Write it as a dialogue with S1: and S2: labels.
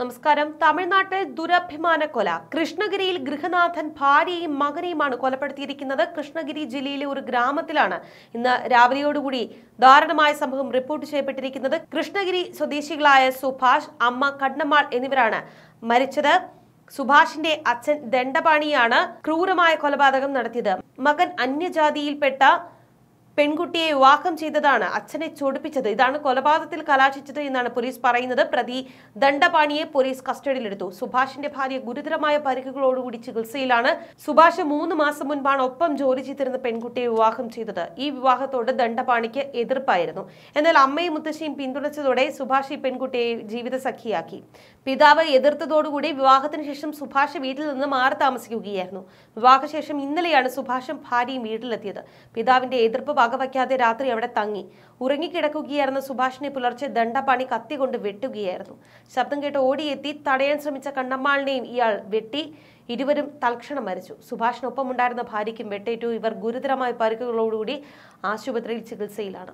S1: നമസ്കാരം തമിഴ്നാട്ടിൽ ദുരഭിമാന കൊല കൃഷ്ണഗിരിയിൽ ഗൃഹനാഥൻ ഭാര്യയും മകനെയുമാണ് കൊലപ്പെടുത്തിയിരിക്കുന്നത് കൃഷ്ണഗിരി ജില്ലയിലെ ഒരു ഗ്രാമത്തിലാണ് ഇന്ന് രാവിലെയോടുകൂടി ദാരുണമായ സംഭവം റിപ്പോർട്ട് ചെയ്യപ്പെട്ടിരിക്കുന്നത് കൃഷ്ണഗിരി സ്വദേശികളായ സുഭാഷ് അമ്മ കണ്ണമ്മാൾ എന്നിവരാണ് മരിച്ചത് സുഭാഷിന്റെ അച്ഛൻ ദണ്ഡപാണിയാണ് ക്രൂരമായ കൊലപാതകം നടത്തിയത് മകൻ അന്യജാതിയിൽപ്പെട്ട പെൺകുട്ടിയെ വിവാഹം ചെയ്തതാണ് അച്ഛനെ ചൊടിപ്പിച്ചത് ഇതാണ് കൊലപാതകത്തിൽ കലാശിച്ചത് എന്നാണ് പോലീസ് പറയുന്നത് പ്രതി ദണ്ഡപാണിയെ പോലീസ് കസ്റ്റഡിയിലെടുത്തു സുഭാഷിന്റെ ഭാര്യ ഗുരുതരമായ പരിക്കുകളോടുകൂടി ചികിത്സയിലാണ് സുഭാഷ് മൂന്ന് മാസം മുൻപാണ് ഒപ്പം ജോലി ചെയ്തിരുന്ന പെൺകുട്ടിയെ വിവാഹം ചെയ്തത് ഈ വിവാഹത്തോട് ദണ്ഡപാണിക്ക് എതിർപ്പായിരുന്നു എന്നാൽ അമ്മയും മുത്തശ്ശിയും പിന്തുണച്ചതോടെ സുഭാഷ് ഈ പെൺകുട്ടിയെ ജീവിത സഖിയാക്കി പിതാവ് എതിർത്തതോടുകൂടി വിവാഹത്തിന് ശേഷം സുഭാഷ് വീട്ടിൽ നിന്ന് മാറി താമസിക്കുകയായിരുന്നു വിവാഹശേഷം ഇന്നലെയാണ് സുഭാഷും ഭാര്യയും വീട്ടിലെത്തിയത് പിതാവിന്റെ എതിർപ്പ് വകവയ്ക്കാതെ രാത്രി അവിടെ തങ്ങി ഉറങ്ങിക്കിടക്കുകയായിരുന്ന സുഭാഷിനെ പുലർച്ചെ ദണ്ഡപാണി കത്തികൊണ്ട് വെട്ടുകയായിരുന്നു ശബ്ദം കേട്ട് ഓടിയെത്തി തടയാൻ ശ്രമിച്ച കണ്ണമ്മാളിനെയും ഇയാൾ വെട്ടി ഇരുവരും തൽക്ഷണം മരിച്ചു സുഭാഷിനൊപ്പമുണ്ടായിരുന്ന ഭാര്യയ്ക്കും വെട്ടേറ്റു ഇവർ ഗുരുതരമായ പരുക്കുകളോടുകൂടി ആശുപത്രിയിൽ ചികിത്സയിലാണ്